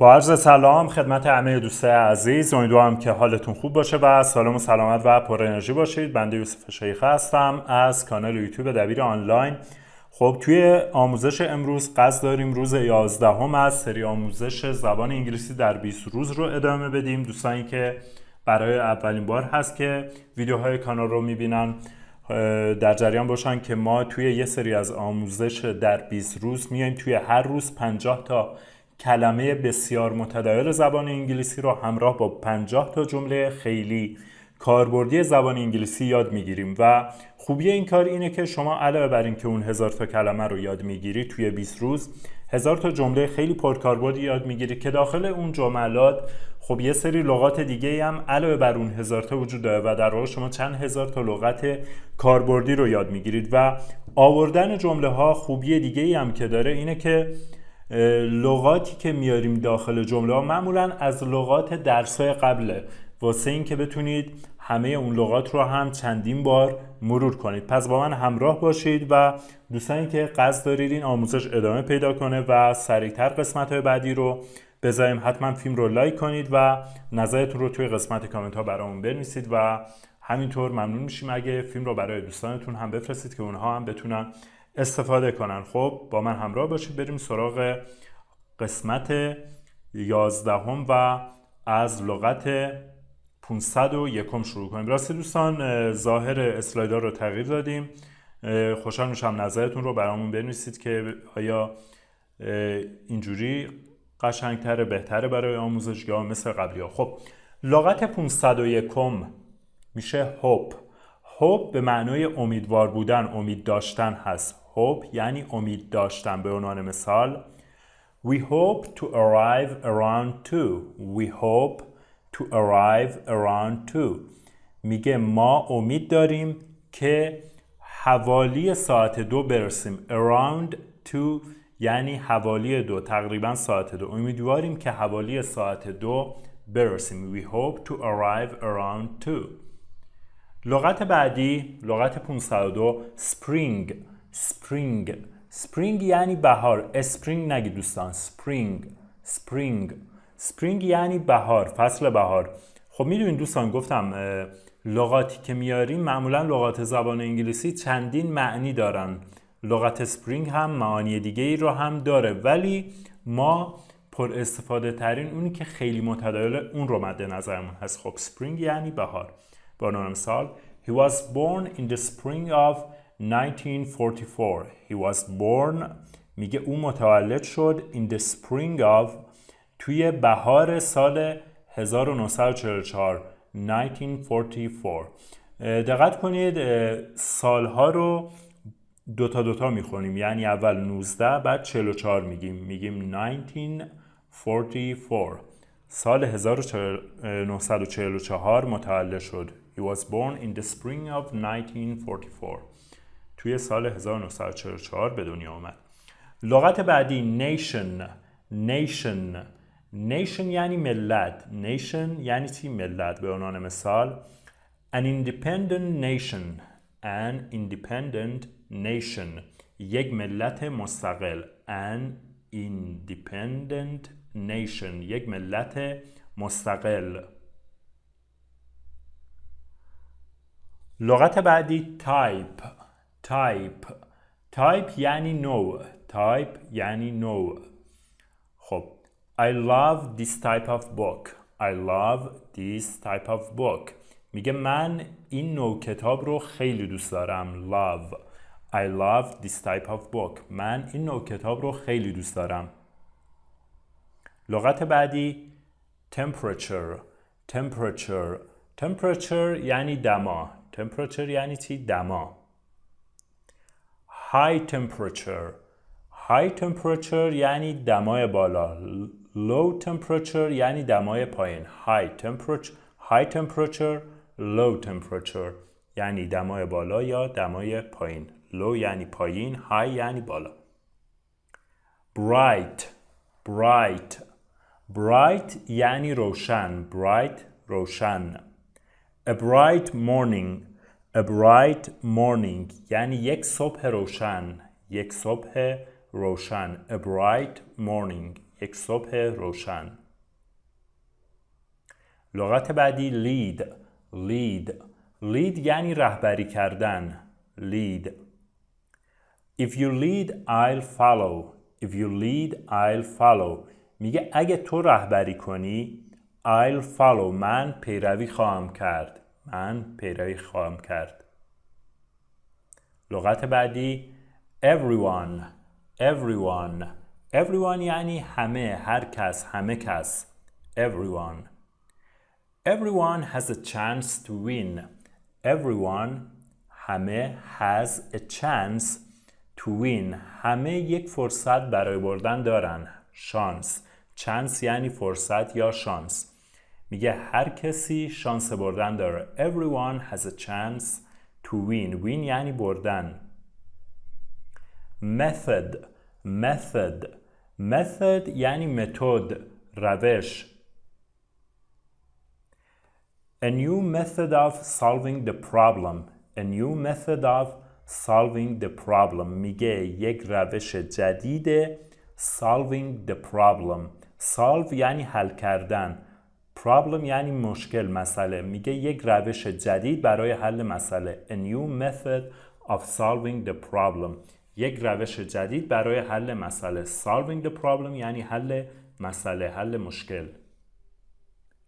با عرض سلام خدمت همه دوسته عزیز امیدوارم که حالتون خوب باشه و سلام و سلامت و پر انرژی باشید بنده یوسف شیخ هستم از کانال یوتیوب دبیر آنلاین خب توی آموزش امروز قصد داریم روز 11 هم از سری آموزش زبان انگلیسی در 20 روز رو ادامه بدیم دوستانی که برای اولین بار هست که ویدیوهای کانال رو میبینن در جریان باشن که ما توی یه سری از آموزش در 20 روز میایم توی هر روز 50 تا کلمه بسیار متداول زبان انگلیسی رو همراه با 50 تا جمله خیلی کاربردی زبان انگلیسی یاد میگیریم و خوبی این کار اینه که شما علاوه بر اینکه اون هزار تا کلمه رو یاد میگیری توی 20 روز هزار تا جمله خیلی پرکاربردی یاد میگیری که داخل اون جملات خب یه سری لغات دیگه هم علاوه بر اون هزار تا وجود داره و در واقع شما چند هزار تا لغت کاربردی رو یاد میگیرید و آوردن جمله ها خوبی دیگه هم که داره اینه که لغاتی که میاریم داخل جمله ها معمولا از لغات درس های قبله واسه این که بتونید همه اون لغات رو هم چندین بار مرور کنید پس با من همراه باشید و دوستانی که قصد دارید این آموزش ادامه پیدا کنه و سریعتر قسمت های بعدی رو بذاریم حتما فیلم رو لایک کنید و نظرتون رو توی قسمت کامنت ها برامون بنویسید و همینطور ممنون میشیم اگه فیلم رو برای دوستانتون هم بفرستید که اونها هم بتونن استفاده کنن خب با من همراه باشید بریم سراغ قسمت یازدهم و از لغت 501 شروع کنیم راستی دوستان ظاهر اسلایدار رو تغییر دادیم خوشحال میشم نظرتون رو برامون بنویسید که آیا اینجوری قشنگتره بهتره برای آموزشگاه مثل قبلی ها خب لغت 501 میشه هوپ هوپ به معنای امیدوار بودن امید داشتن هست hope یعنی امید داشتن به عنوان مثال We hope to arrive around two. We hope to arrive around two. میگه ما امید داریم که حوالی ساعت دو برسیم. Around two یعنی حوالی دو تقریبا ساعت دو امیدواریم که حوالی ساعت دو برسیم. We hope to arrive around two. لغت بعدی لغت 502 spring spring spring یعنی بهار اسپرینگ نگی دوستان spring spring spring یعنی بهار فصل بهار خب میدونین دوستان گفتم لغاتی که میاریم معمولا لغات زبان انگلیسی چندین معنی دارن لغت سپرینگ هم معانی دیگه ای رو هم داره ولی ما پر استفاده ترین اونی که خیلی متداول اون رو مد نظرمون هست خب سپرینگ یعنی بهار با نام مثال He was born in the spring of 1944 he was born میگه او متولد شد in the spring of توی بهار سال 1944 1944 دقت کنید سالها رو دو تا دوتا دوتا میخونیم یعنی اول 19 بعد 44 میگیم میگیم 1944 سال 1944 متولد شد He was born in the spring of 1944 توی سال 1944 به دنیا آمد لغت بعدی نیشن نیشن نیشن یعنی ملت نیشن یعنی چی ملت به عنوان مثال an independent nation an independent nation یک ملت مستقل an independent nation یک ملت مستقل لغت بعدی type تایپ تایپ یعنی نو، تایپ یعنی نو. خب I love this type of book I love this type of book میگه من این نوع کتاب رو خیلی دوست دارم love I love this type of book من این نوع کتاب رو خیلی دوست دارم لغت بعدی temperature temperature temperature یعنی دما temperature یعنی چی دما high temperature high temperature یعنی دمای بالا low temperature یعنی دمای پایین high temperature high temperature low temperature یعنی دمای بالا یا دمای پایین low یعنی پایین high یعنی بالا bright bright bright یعنی روشن bright روشن a bright morning A bright morning یعنی یک صبح روشن یک صبح روشن A bright morning یک صبح روشن لغت بعدی lead lead lead یعنی رهبری کردن lead If you lead I'll follow If you lead I'll follow میگه اگه تو رهبری کنی I'll follow من پیروی خواهم کرد من پیروی خواهم کرد لغت بعدی everyone everyone everyone یعنی همه هر کس همه کس everyone everyone has a chance to win everyone همه has a chance to win همه یک فرصت برای بردن دارن شانس چانس یعنی فرصت یا شانس میگه هر کسی شانس بردن داره everyone has a chance to win win یعنی بردن method method method یعنی متد روش A new method of solving the problem. A new method of solving the problem. میگه یک روش جدید solving the problem. solve یعنی حل کردن. problem یعنی مشکل مسئله میگه یک روش جدید برای حل مسئله a new method of solving the problem یک روش جدید برای حل مسئله solving the problem یعنی حل مسئله حل مشکل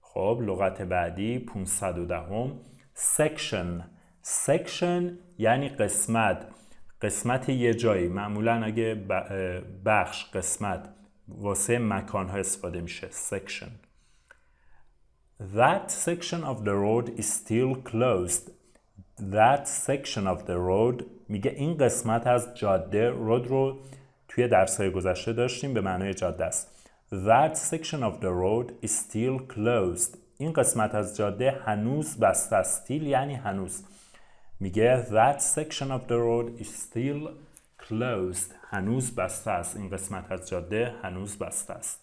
خب لغت بعدی 510 هم section section یعنی قسمت قسمت یه جایی معمولا اگه بخش قسمت واسه مکان ها استفاده میشه section That section of the road is still closed. That section of the road میگه این قسمت از جاده رود رو توی درس گذشته داشتیم به معنای جاده است. That section of the road is still closed. این قسمت از جاده هنوز بسته است. Still یعنی هنوز. میگه That section of the road is still closed. هنوز بسته است. این قسمت از جاده هنوز بسته است.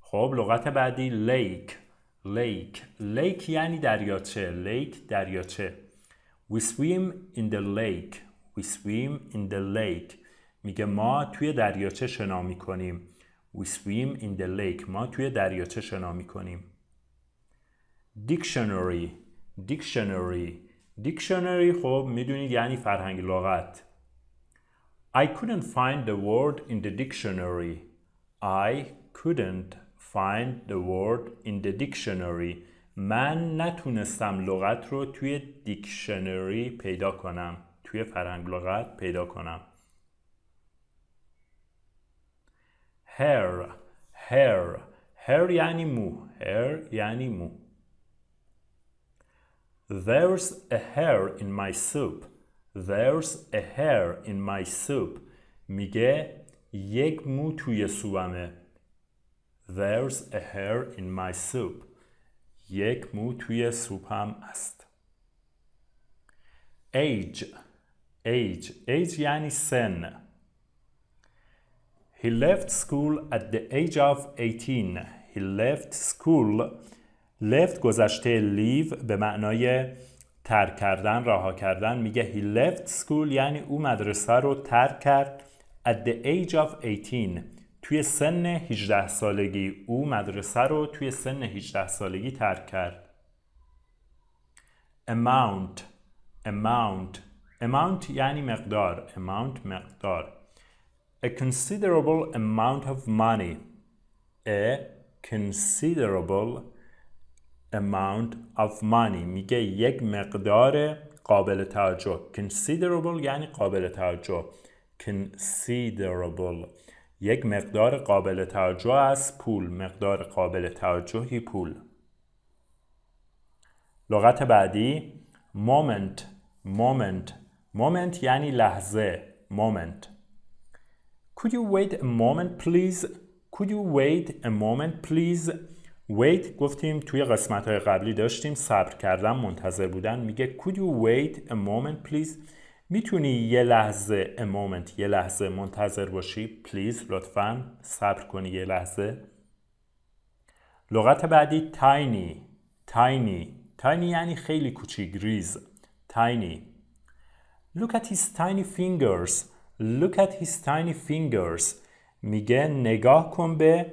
خب لغت بعدی lake lake lake یعنی دریاچه lake دریاچه we swim in the lake we swim in the lake میگه ما توی دریاچه شنا میکنیم we swim in the lake ما توی دریاچه شنا میکنیم dictionary dictionary dictionary خب میدونید یعنی فرهنگ لغت I couldn't find the word in the dictionary I couldn't find the word in the dictionary من نتونستم لغت رو توی دیکشنری پیدا کنم توی فرهنگ لغت پیدا کنم hair hair hair یعنی مو hair یعنی مو there's a hair in my soup there's a hair in my soup میگه یک مو توی سوپمه There's a hair in my soup. یک مو توی سوپم است. Age Age Age یعنی سن. He left school at the age of 18. He left school. Left گذشته leave به معنای ترک کردن رها کردن میگه he left school یعنی او مدرسه رو ترک کرد at the age of 18 توی سن 18 سالگی او مدرسه رو توی سن 18 سالگی ترک کرد amount amount amount یعنی مقدار amount مقدار a considerable amount of money a considerable amount of money میگه یک مقدار قابل توجه considerable یعنی قابل توجه considerable یک مقدار قابل توجه است پول مقدار قابل توجهی پول لغت بعدی مومنت مومنت مومنت یعنی لحظه مومنت Could you wait a moment please? Could you wait a moment please? Wait گفتیم توی قسمت های قبلی داشتیم صبر کردن منتظر بودن میگه Could you wait a moment please? میتونی یه لحظه a moment یه لحظه منتظر باشی پلیز لطفا صبر کنی یه لحظه لغت بعدی تاینی تاینی تاینی یعنی خیلی کوچیک ریز تاینی Look at his tiny fingers Look at his tiny fingers میگه نگاه کن به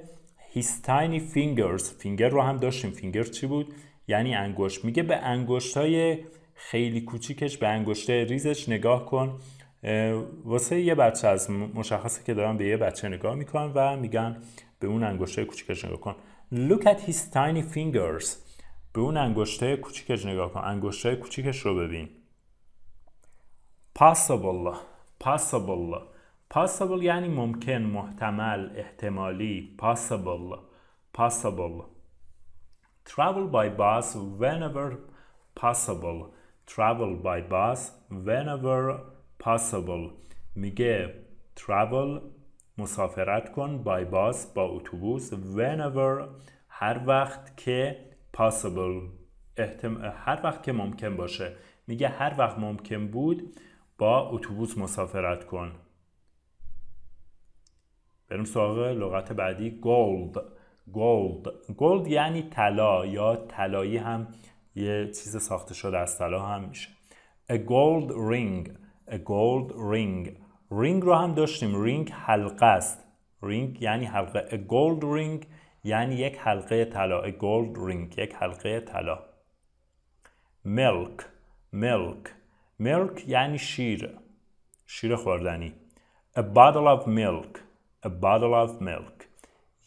his tiny fingers فینگر رو هم داشتیم فینگر چی بود؟ یعنی انگشت میگه به انگشت خیلی کوچیکش به انگشته ریزش نگاه کن واسه یه بچه از مشخصه که دارم به یه بچه نگاه میکنن و میگن به اون انگشته کوچیکش نگاه کن Look at his tiny fingers به اون انگشته کوچیکش نگاه کن انگشته کوچیکش رو ببین Possible Possible Possible یعنی ممکن محتمل احتمالی Possible Possible Travel by bus whenever possible travel by bus whenever possible میگه travel مسافرت کن by bus با اتوبوس whenever هر وقت که possible احتم... هر وقت که ممکن باشه میگه هر وقت ممکن بود با اتوبوس مسافرت کن بریم سراغ لغت بعدی gold gold gold یعنی طلا یا طلایی هم یه چیز ساخته شده از طلا هم میشه a gold ring a gold ring رینگ رو هم داشتیم رینگ حلقه است رینگ یعنی حلقه a gold ring یعنی یک حلقه طلا a gold ring یک حلقه طلا milk milk milk یعنی شیر شیر خوردنی a bottle of milk a bottle of milk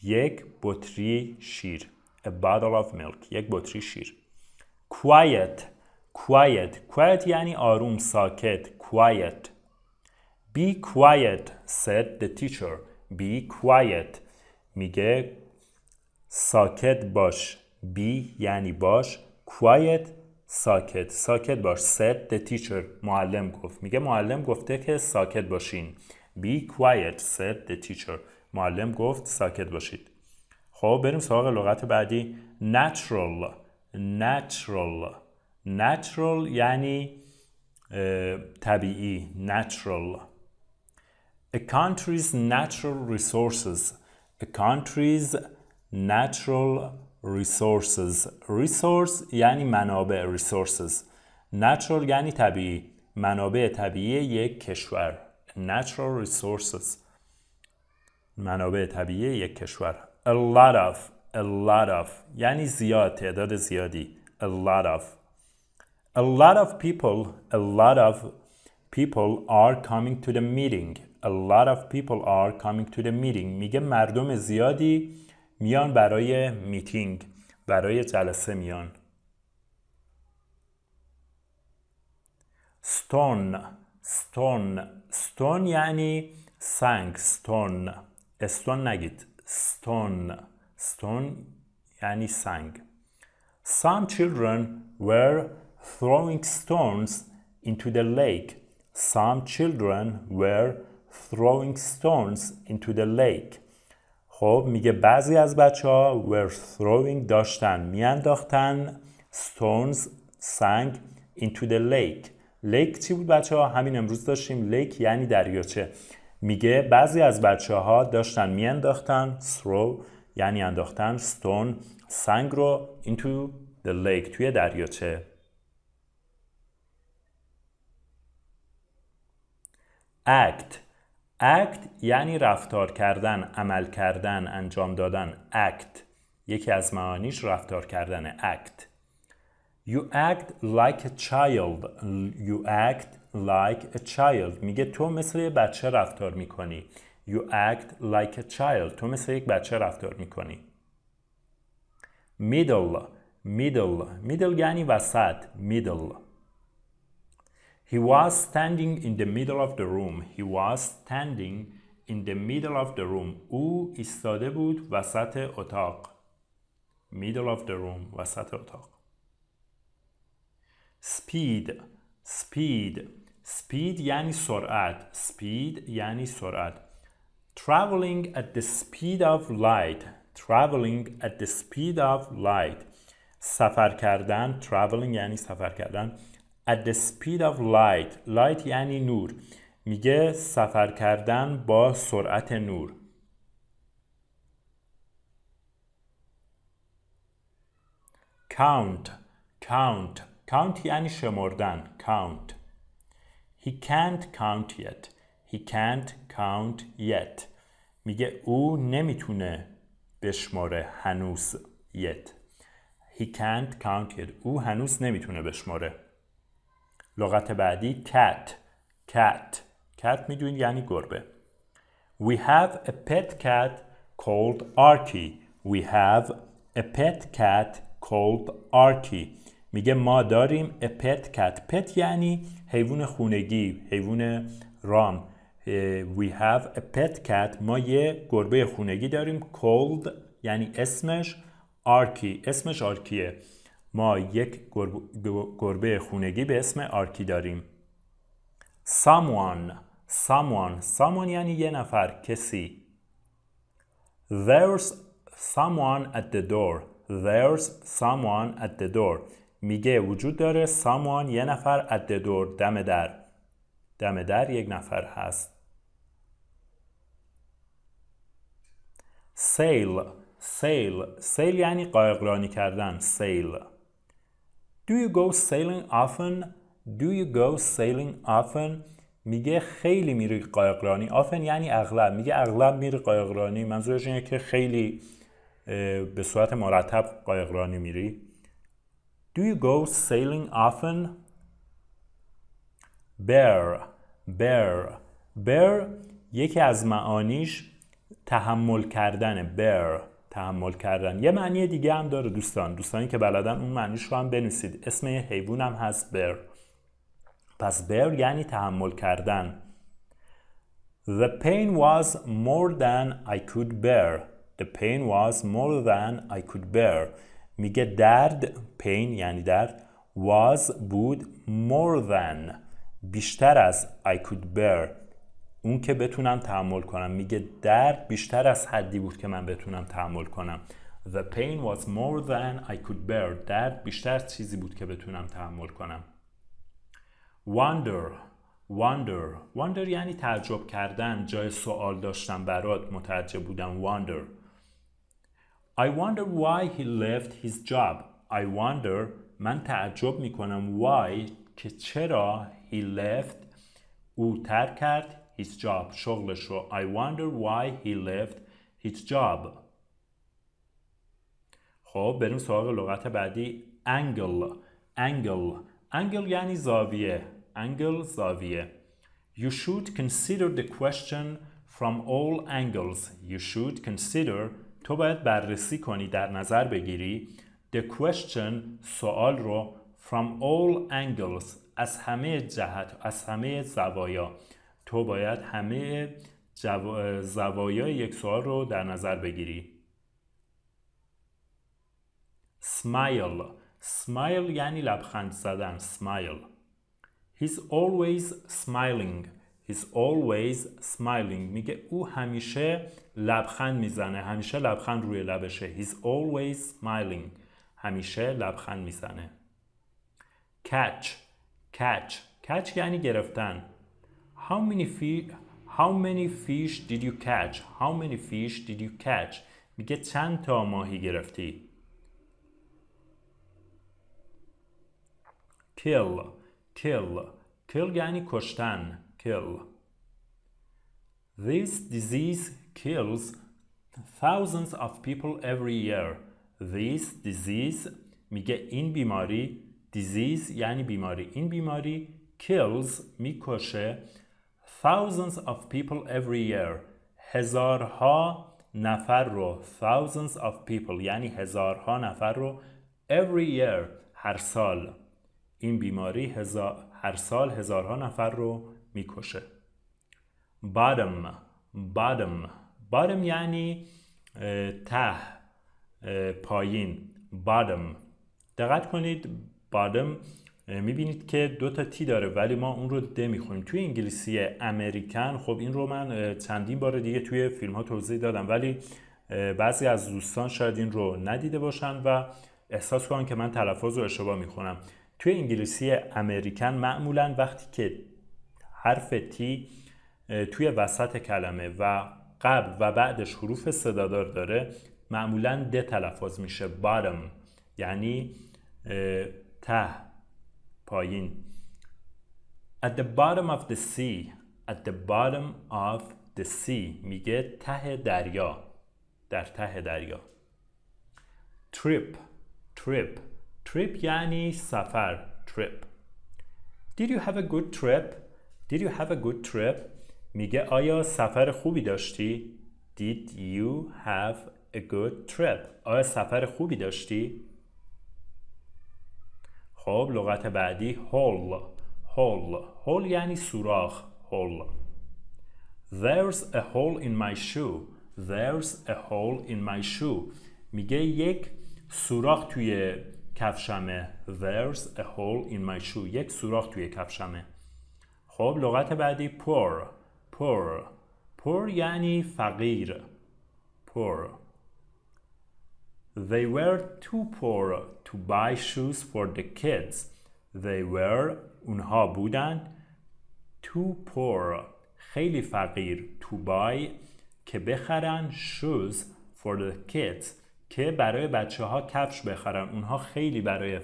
یک بطری شیر a bottle of milk یک بطری شیر quiet quiet quiet یعنی آروم ساکت quiet be quiet said the teacher be quiet میگه ساکت باش be یعنی باش quiet ساکت ساکت باش said the teacher معلم گفت میگه معلم گفته که ساکت باشین be quiet said the teacher معلم گفت ساکت باشید خب بریم سراغ لغت بعدی natural natural natural یعنی طبیعی uh, natural a country's natural resources a country's natural resources resource یعنی منابع resources natural یعنی طبیعی منابع طبیعی یک کشور natural resources منابع طبیعی یک کشور a lot of a lot of یعنی زیاد تعداد زیادی a lot of a lot of people a lot of people are coming to the meeting a lot of people are coming to the meeting میگه مردم زیادی میان برای میتینگ برای جلسه میان stone stone stone یعنی سنگ stone stone نگید stone stone یعنی سنگ Some children were throwing stones into the lake. Some children were throwing stones into the lake. خب میگه بعضی از بچه ها were throwing داشتن میانداختن stones سنگ into the lake. لیک چی بود بچه ها؟ همین امروز داشتیم لیک یعنی دریاچه. میگه بعضی از بچه ها داشتن میانداختن throw یعنی انداختن ستون، سنگ رو into the lake توی دریاچه act act یعنی رفتار کردن عمل کردن انجام دادن act یکی از معانیش رفتار کردن act You act like a child. You act like a child. میگه تو مثل بچه رفتار میکنی. You act like a child. تو مثل یک بچه رفتار میکنی. Middle. Middle. Middle یعنی وسط. Middle. He was standing in the middle of the room. He was standing in the middle of the room. او ایستاده بود وسط اتاق. Middle of the room. وسط اتاق. Speed. Speed. Speed یعنی سرعت. Speed یعنی سرعت. traveling at the speed of light traveling at the speed of light سفر کردن traveling یعنی سفر کردن at the speed of light light یعنی نور میگه سفر کردن با سرعت نور count count count یعنی شمردن count he can't count yet He can't count yet. میگه او نمیتونه بشماره هنوز yet. He can't count yet. او هنوز نمیتونه بشماره. لغت بعدی cat. Cat. Cat میدونی یعنی گربه. We have a pet cat called Arky. We have a pet cat called Arky. میگه ما داریم a pet cat. Pet یعنی حیوان خونگی، حیوان رام، we have a pet cat ما یه گربه خونگی داریم cold یعنی اسمش آرکی اسمش آرکیه ما یک گربه خونگی به اسم آرکی داریم someone someone someone یعنی یه نفر کسی there's someone at the door there's someone at the door میگه وجود داره someone یه نفر at the door دم در دم در یک نفر هست سیل سیل سیل یعنی قایقرانی کردن سیل Do you go sailing often? Do you go sailing often? میگه خیلی میری قایقرانی آفن یعنی اغلب میگه اغلب میری قایقرانی منظورش اینه که خیلی به صورت مرتب قایقرانی میری Do you go sailing often? Bear Bear Bear یکی از معانیش تحمل کردن بر تحمل کردن یه معنی دیگه هم داره دوستان دوستانی که بلدن اون معنیش رو هم بنویسید اسم یه حیوان هم هست بر پس بر یعنی تحمل کردن The pain was more than I could bear. The pain was more than I could bear. میگه درد pain یعنی درد was بود more than بیشتر از I could bear اون که بتونم تحمل کنم میگه درد بیشتر از حدی بود که من بتونم تحمل کنم The pain was more than I could bear درد بیشتر چیزی بود که بتونم تحمل کنم Wonder Wonder Wonder یعنی تعجب کردن جای سوال داشتم برات متعجب بودم Wonder I wonder why he left his job I wonder من تعجب میکنم why که چرا he left او ترک کرد his job, شغلش I wonder why he left his job. خب بریم سراغ لغت بعدی angle angle angle یعنی زاویه angle زاویه you should consider the question from all angles you should consider تو باید بررسی کنی در نظر بگیری the question سوال رو from all angles از همه جهت از همه زوایا تو باید همه جو... زوایای یک سوال رو در نظر بگیری smile smile یعنی لبخند زدن smile he's always smiling he's always smiling میگه او همیشه لبخند میزنه همیشه لبخند روی لبشه he's always smiling همیشه لبخند میزنه catch catch catch یعنی گرفتن how many fish how many fish did you catch how many fish did you catch میگه چند تا ماهی گرفتی kill kill kill یعنی کشتن kill this disease kills thousands of people every year this disease میگه این بیماری disease یعنی بیماری این بیماری kills میکشه thousands of people every year هزارها نفر رو thousands of people یعنی هزارها نفر رو every year هر سال این بیماری هزار هر سال هزارها نفر رو میکشه bottom bottom bottom یعنی ته پایین bottom دقت کنید bottom میبینید که دو تا تی داره ولی ما اون رو د میخونیم توی انگلیسی امریکن خب این رو من چندین بار دیگه توی فیلم ها توضیح دادم ولی بعضی از دوستان شاید این رو ندیده باشن و احساس کنن که من تلفظ رو اشتباه میخونم توی انگلیسی امریکن معمولا وقتی که حرف تی توی وسط کلمه و قبل و بعدش حروف صدادار داره معمولا د تلفظ میشه بارم یعنی ته پایین at the bottom of the sea at the bottom of the sea میگه ته دریا در ته دریا trip trip trip یعنی سفر trip did you have a good trip did you have a good trip میگه آیا سفر خوبی داشتی did you have a good trip آیا سفر خوبی داشتی خب لغت بعدی hole hole hole یعنی سوراخ hole There's a hole in my shoe There's a hole in my shoe میگه یک سوراخ توی کفشمه There's a hole in my shoe یک سوراخ توی کفشمه خب لغت بعدی poor poor poor یعنی فقیر poor They were too poor to buy shoes for the kids. They were اونها بودند too poor خیلی فقیر to buy که بخرن shoes for the kids که برای بچه ها کفش بخرن اونها خیلی برای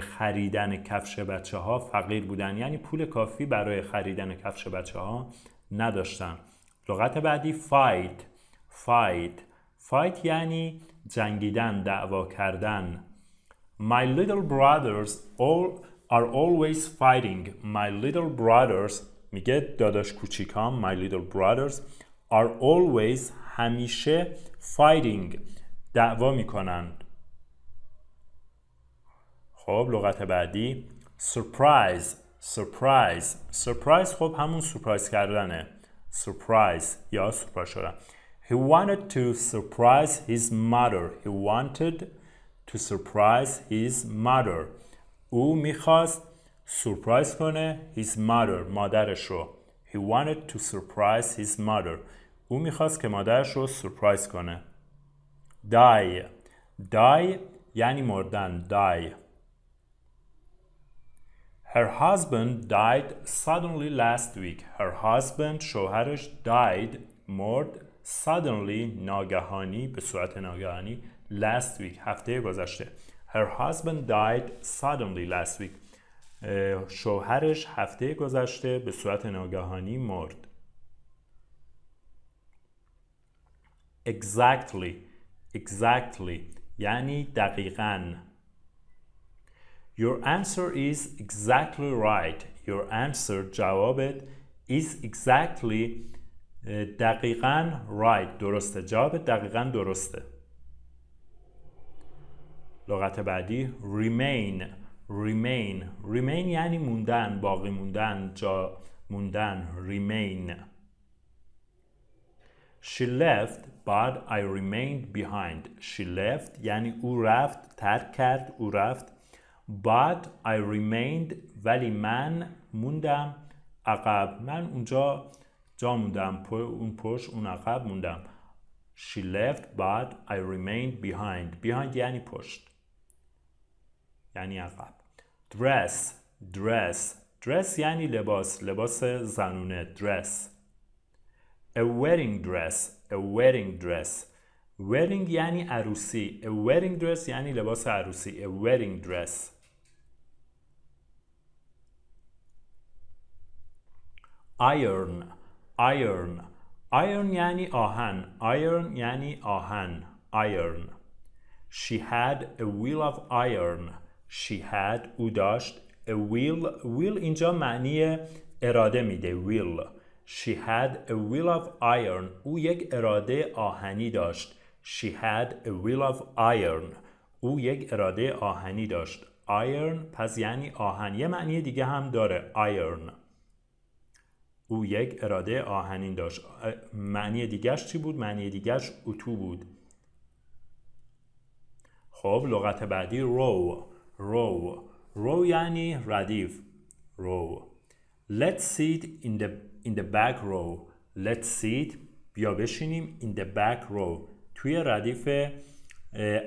خریدن کفش بچه ها فقیر بودن یعنی پول کافی برای خریدن کفش بچه ها نداشتن لغت بعدی fight fight Fight یعنی جنگیدن، دعوا کردن. My little brothers all are always fighting. My little brothers میگه داداش کوچیکام my little brothers are always همیشه fighting دعوا میکنند. خب لغت بعدی surprise surprise surprise خب همون سورپرایز کردنه surprise یا سورپرایز شدن He wanted to surprise his mother. He wanted to surprise his mother. او میخواست surprise کنه his mother مادرش رو. He wanted to surprise his mother. او میخواست که مادرش رو surprise کنه. Die. Die یعنی مردن. Die. Her husband died suddenly last week. Her husband شوهرش died مرد suddenly ناگهانی به صورت ناگهانی last week هفته گذشته her husband died suddenly last week شوهرش هفته گذشته به صورت ناگهانی مرد exactly exactly یعنی دقیقاً Your answer is exactly right. Your answer جوابت is exactly دقیقا right درسته جواب دقیقا درسته لغت بعدی remain remain remain یعنی موندن باقی موندن جا موندن remain She left but I remained behind She left یعنی او رفت ترک کرد او رفت but I remained ولی من موندم عقب من اونجا جا موندم اون پشت اون عقب موندم She left but I remained behind behind یعنی پشت یعنی عقب Dress dress dress یعنی لباس لباس زنونه dress A wedding dress a wedding dress wedding یعنی عروسی a wedding dress یعنی لباس عروسی a wedding dress iron iron iron یعنی آهن iron یعنی آهن iron she had a wheel of iron she had او داشت a wheel wheel اینجا معنی اراده میده will she had a wheel of iron او یک اراده آهنی داشت she had a wheel of iron او یک اراده آهنی داشت iron پس یعنی آهن یه معنی دیگه هم داره iron او یک اراده آهنین داشت معنی دیگرش چی بود؟ معنی دیگرش اتو بود خب لغت بعدی رو رو رو یعنی ردیف رو Let's sit in the, in the back row Let's sit بیا بشینیم in the back row توی ردیف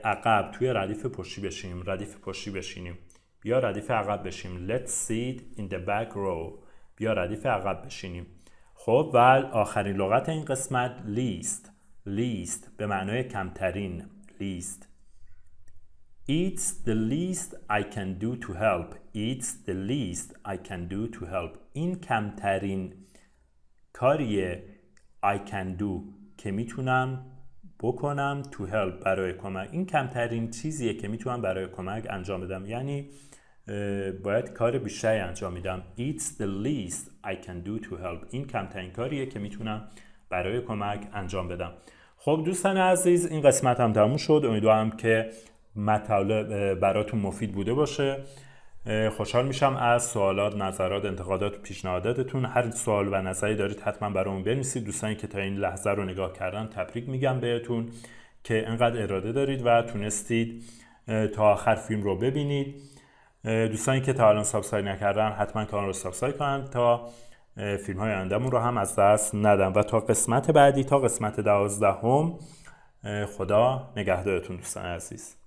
عقب توی ردیف پشتی بشینیم ردیف پشتی بشینیم بیا ردیف عقب بشیم Let's sit in the back row بیا ردیف عقب بشینیم خب و آخرین لغت این قسمت لیست لیست به معنای کمترین لیست It's the least I can do to help. It's the least I can do to help. این کمترین کاری I can do که میتونم بکنم to help برای کمک. این کمترین چیزیه که میتونم برای کمک انجام بدم. یعنی باید کار بیشتری انجام میدم It's the least I can do to help این کمترین کاریه که میتونم برای کمک انجام بدم خب دوستان عزیز این قسمت هم تموم شد امیدوارم که مطالب براتون مفید بوده باشه خوشحال میشم از سوالات، نظرات، انتقادات و پیشنهاداتتون هر سوال و نظری دارید حتما برامون بنویسید دوستانی که تا این لحظه رو نگاه کردن تبریک میگم بهتون که انقدر اراده دارید و تونستید تا آخر فیلم رو ببینید دوستانی که تا الان سابسکرایب نکردن حتما کانال رو سابسکرایب کنن تا فیلم های آیندهمون رو هم از دست ندن و تا قسمت بعدی تا قسمت دوازدهم خدا نگهدارتون دوستان عزیز